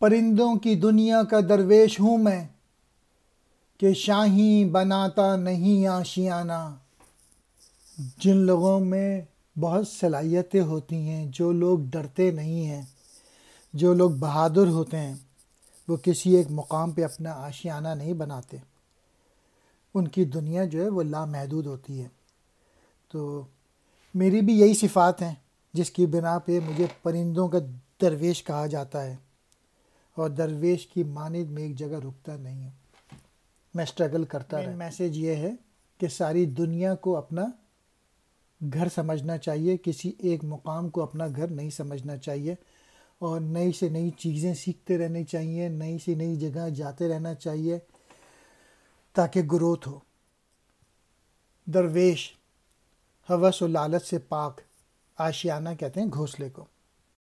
परिंदों की दुनिया का दरवेश हूँ मैं कि शाही बनाता नहीं आशियाना जिन लोगों में बहुत सलाहियतें होती हैं जो लोग डरते नहीं हैं जो लोग बहादुर होते हैं वो किसी एक मुकाम पे अपना आशियाना नहीं बनाते उनकी दुनिया जो है वो लामहदूद होती है तो मेरी भी यही सिफ़ात हैं जिसकी बिना पे मुझे परिंदों का दरवेश कहा जाता है और दरवेश की मानद में एक जगह रुकता नहीं हूँ मैं स्ट्रगल करता रहा मैसेज ये है कि सारी दुनिया को अपना घर समझना चाहिए किसी एक मुकाम को अपना घर नहीं समझना चाहिए और नई से नई चीज़ें सीखते रहनी चाहिए नई से नई जगह जाते रहना चाहिए ताकि ग्रोथ हो दरवेश हवस और लालच से पाक आशियाना कहते हैं घोंसले को